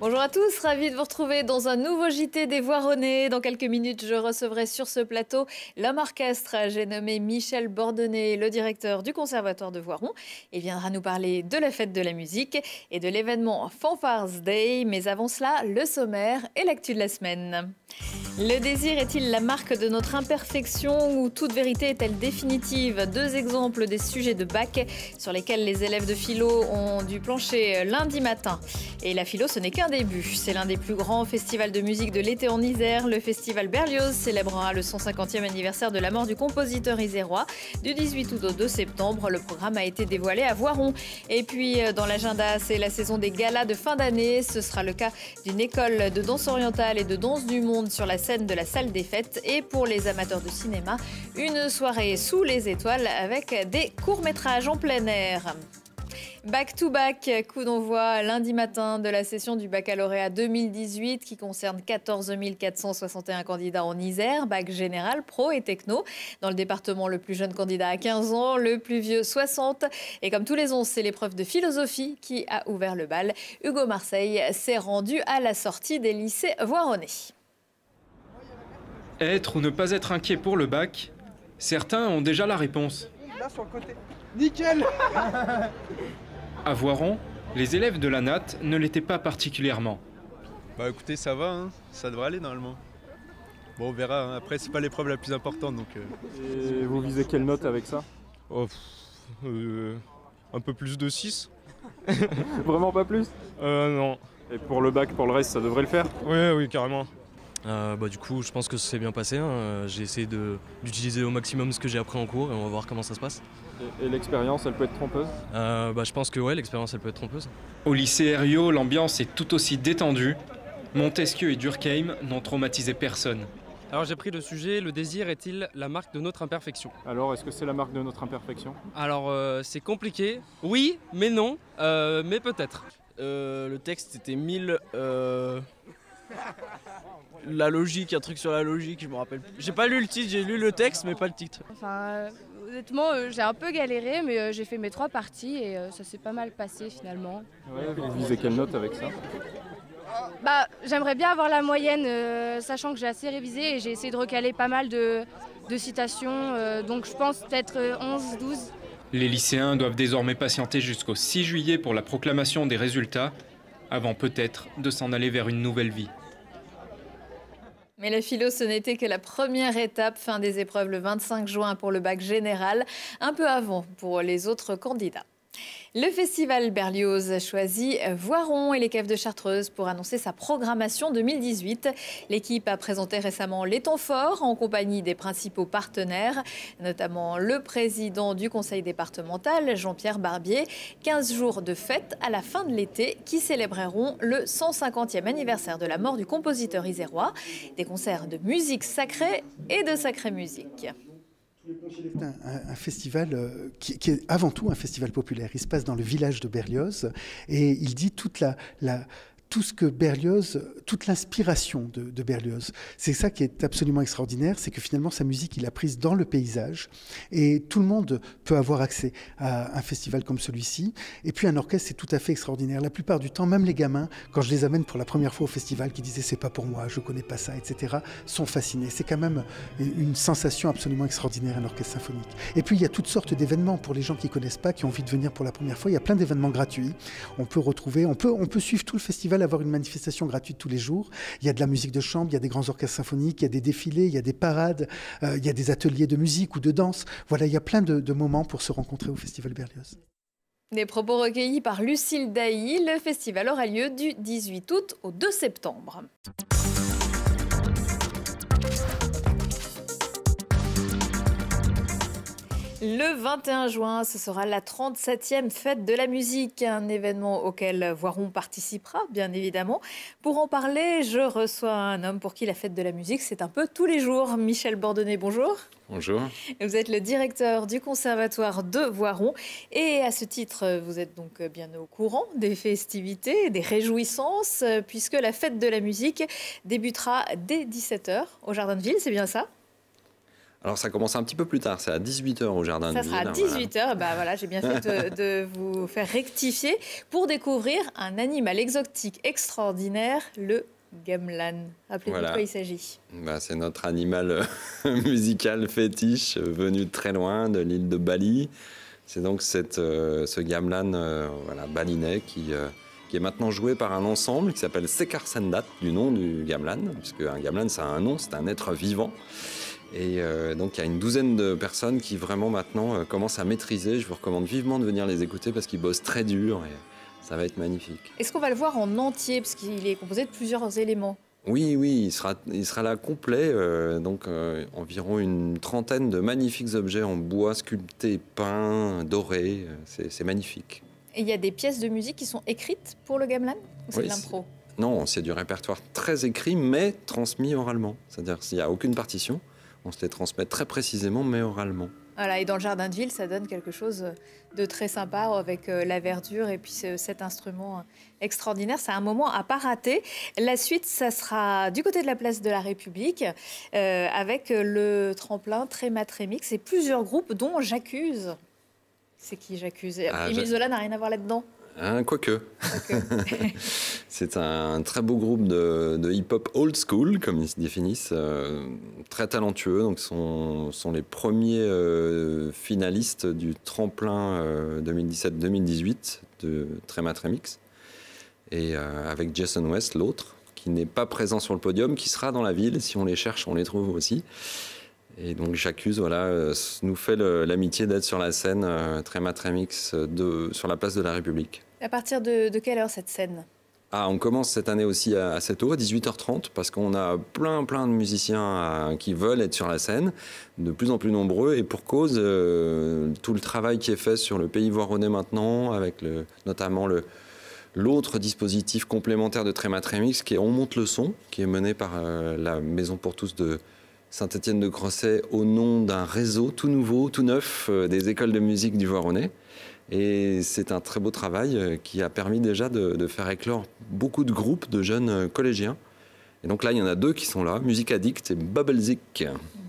Bonjour à tous, ravi de vous retrouver dans un nouveau JT des Voironnais. Dans quelques minutes, je recevrai sur ce plateau l'homme orchestre. J'ai nommé Michel Bordonnet, le directeur du Conservatoire de Voiron. Il viendra nous parler de la fête de la musique et de l'événement Fanfares Day. Mais avant cela, le sommaire et l'actu de la semaine. Le désir est-il la marque de notre imperfection ou toute vérité est-elle définitive Deux exemples des sujets de bac sur lesquels les élèves de philo ont dû plancher lundi matin. Et la philo, ce n'est qu'un début. C'est l'un des plus grands festivals de musique de l'été en Isère. Le festival Berlioz célébrera le 150e anniversaire de la mort du compositeur isérois. Du 18 août au 2 septembre, le programme a été dévoilé à Voiron. Et puis, euh, dans l'agenda, c'est la saison des galas de fin d'année. Ce sera le cas d'une école de danse orientale et de danse du monde sur la scène de la salle des fêtes et pour les amateurs de cinéma, une soirée sous les étoiles avec des courts-métrages en plein air. Back to back, coup d'envoi lundi matin de la session du baccalauréat 2018 qui concerne 14 461 candidats en Isère, bac général, pro et techno. Dans le département, le plus jeune candidat a 15 ans, le plus vieux 60. Et comme tous les ans, c'est l'épreuve de philosophie qui a ouvert le bal. Hugo Marseille s'est rendu à la sortie des lycées voironnais. Être ou ne pas être inquiet pour le bac, certains ont déjà la réponse. Là sur le côté. Nickel À Voiron, les élèves de la NAT ne l'étaient pas particulièrement. Bah écoutez, ça va, hein. ça devrait aller normalement. Bon, on verra, hein. après c'est pas l'épreuve la plus importante donc. Euh. Et vous visez quelle note avec ça oh, euh, Un peu plus de 6. Vraiment pas plus Euh non. Et pour le bac, pour le reste, ça devrait le faire Oui, oui, carrément. Euh, bah, du coup, je pense que ça s'est bien passé. Hein. Euh, j'ai essayé d'utiliser au maximum ce que j'ai appris en cours et on va voir comment ça se passe. Et, l'expérience, elle peut être trompeuse euh, bah, Je pense que ouais, l'expérience, elle peut être trompeuse. Au lycée RIO, l'ambiance est tout aussi détendue. Montesquieu et Durkheim n'ont traumatisé personne. Alors j'ai pris le sujet, le désir est-il la marque de notre imperfection Alors est-ce que c'est la marque de notre imperfection Alors c'est compliqué, oui mais non, mais peut-être. le texte était 1000 la logique, un truc sur la logique, je me rappelle. J'ai pas lu le titre, j'ai lu le texte, mais pas le titre. Enfin, euh, honnêtement, euh, j'ai un peu galéré, mais euh, j'ai fait mes trois parties et ça s'est pas mal passé finalement. vous visez quelle note avec ça bah, j'aimerais bien avoir la moyenne, sachant que j'ai assez révisé et j'ai essayé de recaler pas mal de, de citations, donc je pense peut-être 11, 12. Les lycéens doivent désormais patienter jusqu'au 6 juillet pour la proclamation des résultats avant peut-être de s'en aller vers une nouvelle vie. Mais la philo, ce n'était que la première étape, fin des épreuves le 25 juin pour le bac général, un peu avant pour les autres candidats. Le festival Berlioz choisit Voiron et les caves de Chartreuse pour annoncer sa programmation 2018. L'équipe a présenté récemment les temps forts en compagnie des principaux partenaires, notamment le président du conseil départemental, Jean-Pierre Barbier. 15 jours de fête à la fin de l'été qui célébreront le 150e anniversaire de la mort du compositeur isérois. Des concerts de musique sacrée et de sacrée musique un, festival euh, qui, est avant tout un festival populaire. Il se passe dans le village de Berlioz et il dit toute la tout ce que Berlioz, toute l'inspiration de, Berlioz. C'est ça qui est absolument extraordinaire, c'est que finalement sa musique, il l'a prise dans le paysage et tout le monde peut avoir accès à un festival comme celui-ci. Et puis un orchestre, c'est tout à fait extraordinaire. La plupart du temps, même les gamins, quand je les amène pour la première fois au festival, qui disaient c'est pas pour moi, je connais pas ça, etc., sont fascinés. C'est quand même une sensation absolument extraordinaire, un orchestre symphonique. Et puis il y a toutes sortes d'événements pour les gens qui connaissent pas, qui ont envie de venir pour la première fois. Il y a plein d'événements gratuits. On peut retrouver, on peut, on peut suivre tout le festival avoir une manifestation gratuite tous les jours. Il y a de la musique de chambre, il y a des grands orchestres symphoniques, il y a des défilés, il y a des parades, euh, il y a des ateliers de musique ou de danse. Voilà, il y a plein de, de moments pour se rencontrer au Festival Berlioz. Des propos recueillis par Lucille Dailly. Le festival aura lieu du 18 août au 2 septembre. Le 21 juin, ce sera la 37e fête de la musique, un événement auquel Voiron participera, bien évidemment. Pour en parler, je reçois un homme pour qui la fête de la musique, c'est un peu tous les jours. Michel Bordonnet, bonjour. Bonjour. Vous êtes le directeur du Conservatoire de Voiron. Et à ce titre, vous êtes donc bien au courant des festivités, des réjouissances, puisque la fête de la musique débutera dès 17h au Jardin de Ville, c'est bien ça alors ça commence un petit peu plus tard, c'est à 18h au Jardin ça sera à 18h, bah voilà, j'ai bien fait de, vous faire rectifier pour découvrir un animal exotique extraordinaire, le gamelan. Rappelez-vous de quoi il s'agit. Bah, c'est notre animal euh, musical fétiche venu très loin de l'île de Bali. C'est donc cette, euh, ce gamelan euh, voilà, balinais qui... est maintenant joué par un ensemble qui s'appelle Sekar du nom du gamelan, puisque un gamelan, ça a un nom, c'est un être vivant. Et euh, donc il y a une douzaine de personnes qui vraiment maintenant euh, commencent à maîtriser. Je vous recommande vivement de venir les écouter parce qu'ils bossent très dur et ça va être magnifique. Est-ce qu'on va le voir en entier parce qu'il est composé de plusieurs éléments oui, oui, il sera, il sera là complet, euh, donc environ une trentaine de magnifiques objets en bois sculptés, peints, dorés, c'est magnifique. Et il y a des pièces de musique qui sont écrites pour le gamelan ou c'est de l'impro Non, c'est du répertoire très écrit mais transmis oralement, c'est-à-dire qu'il n'y a aucune partition, on se les transmet très précisément, mais oralement. Voilà, et dans le jardin de ville, ça donne quelque chose de très sympa avec euh, la verdure et puis cet instrument euh, extraordinaire. C'est un moment à pas rater. La suite, ça sera du côté de la place de la République euh, avec le tremplin Tréma Trémix et plusieurs groupes dont J'accuse. C'est qui J'accuse ah, n'a rien à voir là-dedans. Hein, quoique. c'est un très beau groupe de, hip-hop old school, comme ils se définissent, euh, très talentueux. Donc, sont, sont les premiers euh, finalistes du tremplin 2017-2018 euh, de Tréma Et avec Jason West, l'autre, qui n'est pas présent sur le podium, qui sera dans la ville. Si on les cherche, on les trouve aussi. Et donc J'accuse voilà, euh, nous fait l'amitié d'être sur la scène Tréma euh, Trémix euh, sur la place de la République. À partir de, quelle heure cette scène ah, on commence cette année aussi à tôt, à 18h30, parce qu'on a plein, plein de musiciens qui veulent être sur la scène, de plus en plus nombreux, et pour cause, tout le travail qui est fait sur le pays voironnais maintenant, avec le, notamment le, l'autre dispositif complémentaire de Tréma Trémix, qui est On monte le son, qui est mené par la Maison pour tous de, Saint-Étienne-de-Crosset au nom d'un réseau tout nouveau, tout neuf euh, des écoles de musique du Voironnais. Et c'est un très beau travail euh, qui a permis déjà de, faire éclore beaucoup de groupes de jeunes euh, collégiens. Et donc là, il y en a deux qui sont là, Musique Addict et Babelzik.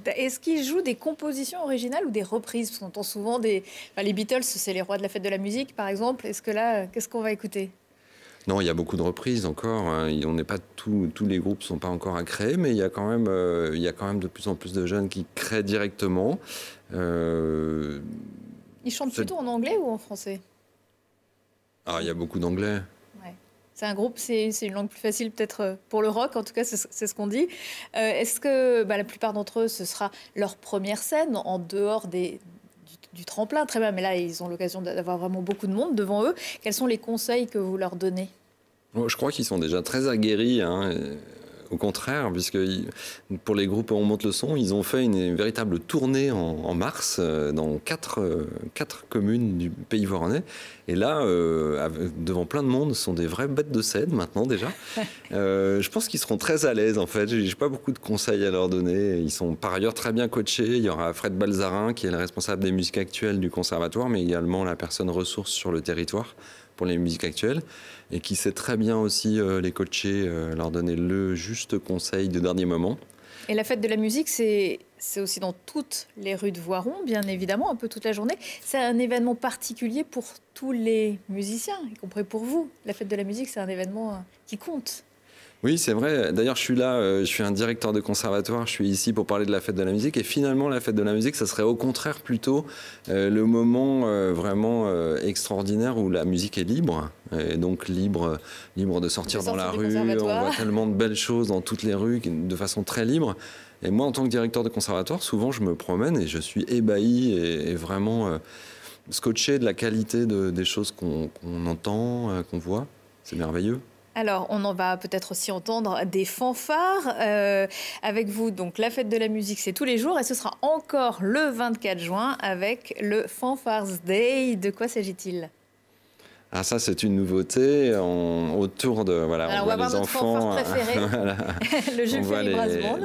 Bah, est-ce qu'ils jouent des compositions originales ou des reprises Parce qu'on entend souvent des... les Beatles, c'est les rois de la fête de la musique, par exemple. Est-ce que là, qu'est-ce qu'on va écouter non, il y a beaucoup de reprises encore. On hein. n'est pas tous les groupes sont pas encore à créer, mais il y a quand même, euh, il y a quand même de plus en plus de jeunes qui créent directement. Euh, Ils chantent plutôt en anglais ou en français Ah, il y a beaucoup d'anglais. C'est un groupe, c'est une langue plus facile peut-être euh, pour le rock, en tout cas c'est ce qu'on dit. Est-ce que bah, la plupart d'entre eux, ce sera leur première scène en dehors des, du tremplin, très bien, mais là, ils ont l'occasion d'avoir vraiment beaucoup de monde devant eux. Quels sont les conseils que vous leur donnez je crois qu'ils sont déjà très aguerris. Hein. Au contraire, puisque pour les groupes On monte le son, ils ont fait une véritable tournée en, mars euh, dans quatre, euh, quatre, communes du pays voronais Et là, euh, devant plein de monde, ce sont des vraies bêtes de scène maintenant déjà. je pense qu'ils seront très à l'aise en fait. J'ai pas beaucoup de conseils à leur donner. Ils sont par ailleurs très bien coachés. Il y aura Fred Balzarin qui est le responsable des musiques actuelles du conservatoire, mais également la personne ressource sur le territoire pour les musiques actuelles et qui sait très bien aussi euh, les coacher, euh, leur donner le juste conseil de dernier moment. Et la fête de la musique, c'est aussi dans toutes les rues de Voiron, bien évidemment, un peu toute la journée. C'est un événement particulier pour tous les musiciens, y compris pour vous. La fête de la musique, c'est un événement euh, qui compte. Oui, c'est vrai. D'ailleurs, je suis là, euh, je suis un directeur de conservatoire, je suis ici pour parler de la fête de la musique. Et finalement, la fête de la musique, ça serait au contraire plutôt euh, le moment euh, vraiment extraordinaire où la musique est libre. Et donc libre, libre de sortir dans la rue. On voit tellement de belles choses dans toutes les rues de façon très libre. Et moi, en tant que directeur de conservatoire, souvent, je me promène et je suis ébahi et, vraiment scotché de la qualité des choses qu'on entend, qu'on voit. C'est merveilleux. Alors, on en va peut-être aussi entendre des fanfares. Euh, avec vous, donc, la fête de la musique, c'est tous les jours et ce sera encore le 24 juin avec le Fanfares Day. De quoi s'agit-il ah ça c'est une nouveauté autour de voilà on, voit les enfants hein. le Jules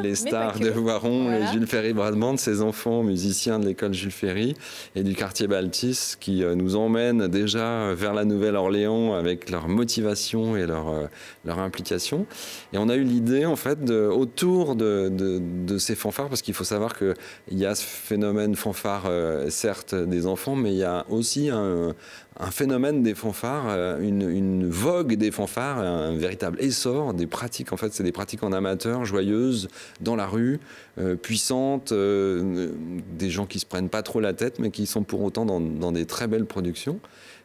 les, stars de Voiron les Jules Ferry de ces enfants musiciens de l'école Jules Ferry et du quartier Baltis qui euh, nous emmènent déjà euh, vers la Nouvelle-Orléans avec leur motivation et leur euh, leur implication et on a eu l'idée en fait de, autour de, de, ces fanfares parce qu'il faut savoir que il y a ce phénomène fanfare certes des enfants mais il y a aussi un, un phénomène des fanfares euh, une, vogue des fanfares, un véritable essor des pratiques. En fait, c'est des pratiques en amateur, joyeuses, dans la rue, euh, puissantes, euh, des gens qui se prennent pas trop la tête, mais qui sont pour autant dans, des très belles productions.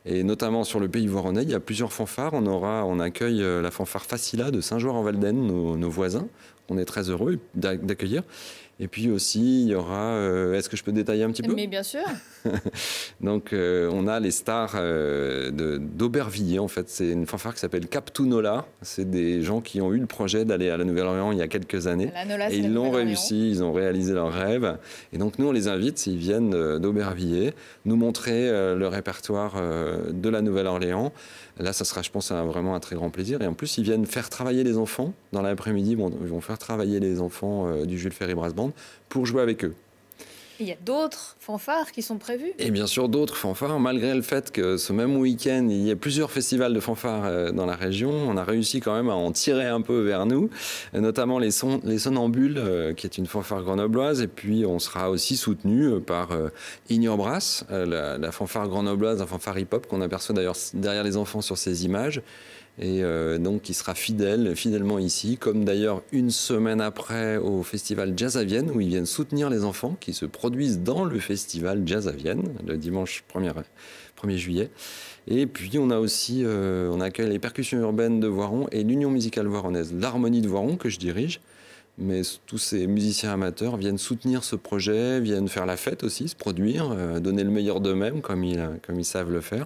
Et notamment sur le pays voironnais, il y a plusieurs fanfares. On, aura, on accueille la fanfare Facila de Saint-Joire-en-Valden, nos voisins. On est très heureux d'accueillir. Et puis aussi, il y aura. Euh, est-ce que je peux détailler un petit peu Mais bien sûr. Donc, euh, on a les stars euh, d'Aubervilliers, en fait. C'est une fanfare qui s'appelle Cap C'est des gens qui ont eu le projet d'aller à la nouvelle orléans il y a quelques années. et ils l'ont réussi, ils ont réalisé leur rêve. Et donc, nous, on les invite, s'ils viennent d'Aubervilliers, nous montrer le répertoire de la Nouvelle-Orléans. Là, ça sera, je pense, vraiment un très grand plaisir. Et en plus, ils viennent faire travailler les enfants. Dans l'après-midi, bon, ils vont faire travailler les enfants du Jules Ferry Brasband pour jouer avec eux. Il y a d'autres fanfares qui sont prévus Et bien sûr, d'autres fanfares, malgré le fait que ce même week-end, il y a plusieurs festivals de fanfares euh, dans la région. On a réussi quand même à en tirer un peu vers nous, euh, notamment les, son les Sonambules, euh, qui est une fanfare grenobloise. Et puis, on sera aussi soutenu par Ignore Brass, la, la fanfare grenobloise, un fanfare hip-hop qu'on aperçoit d'ailleurs derrière les enfants sur ces images et euh, donc qui sera fidèle, fidèlement ici, comme d'ailleurs une semaine après au festival Jazz à Vienne, où ils viennent soutenir les enfants qui se produisent dans le festival Jazz à Vienne, le dimanche 1er, juillet. Et puis on a aussi, euh, on accueille les percussions urbaines de Voiron et l'Union musicale voironnaise, l'harmonie de Voiron que je dirige. Mais tous ces musiciens amateurs viennent soutenir ce projet, viennent faire la fête aussi, se produire, euh, donner le meilleur d'eux-mêmes comme ils savent le faire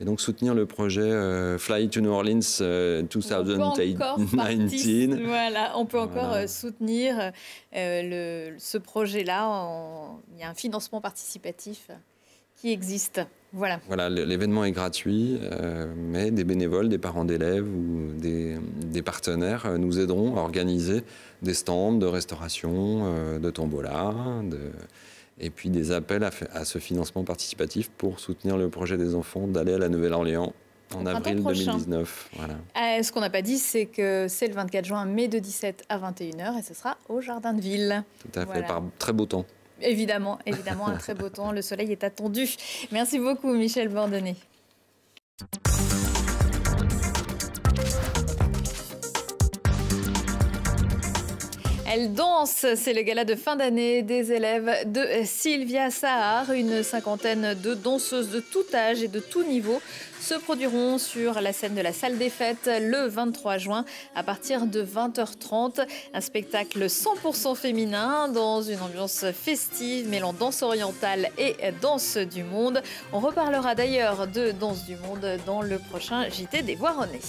et donc soutenir le projet euh, Fly to New Orleans 2019. Euh, voilà, on peut encore euh, soutenir ce projet-là. Il y a un financement participatif qui existe. Voilà. Voilà, l'événement est gratuit, mais des bénévoles, des parents d'élèves ou des, partenaires nous aideront à organiser des stands de restauration, de tombola, de, et puis des appels à, ce financement participatif pour soutenir le projet des enfants d'aller à la Nouvelle-Orléans en avril 2019. Voilà. Euh, ce qu'on n'a pas dit, c'est que c'est le 24 juin, mai de 17 à 21h, et ce sera au Jardin de Ville. Tout à fait, par très beau temps. Évidemment, évidemment, un très beau temps. Le soleil est attendu. Merci beaucoup, Michel Bordonnet. Elle danse, c'est le gala de fin d'année des élèves de Sylvia Sahar. Une cinquantaine de danseuses de tout âge et de tout niveau se produiront sur la scène de la salle des fêtes le 23 juin à partir de 20h30. Un spectacle 100% féminin dans une ambiance festive mêlant danse orientale et danse du monde. On reparlera d'ailleurs de danse du monde dans le prochain JT des Voironnais.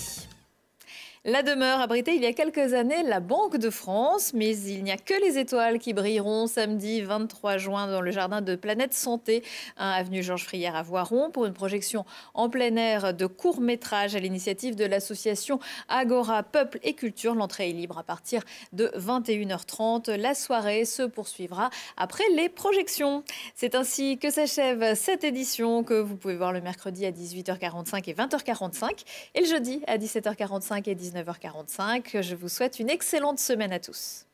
La demeure abritait il y a quelques années la Banque de France, mais il n'y a que les étoiles qui brilleront samedi 23 juin dans le jardin de Planète Santé, avenue Georges Frière à Voiron, pour une projection en plein air de court métrage à l'initiative de l'association Agora Peuple et Culture. L'entrée est libre à partir de 21h30. La soirée se poursuivra après les projections. C'est ainsi que s'achève cette édition que vous pouvez voir le mercredi à 18h45 et 20h45 et le jeudi à 17h45 et 19h. 9 h 45 Je vous souhaite une excellente semaine à tous.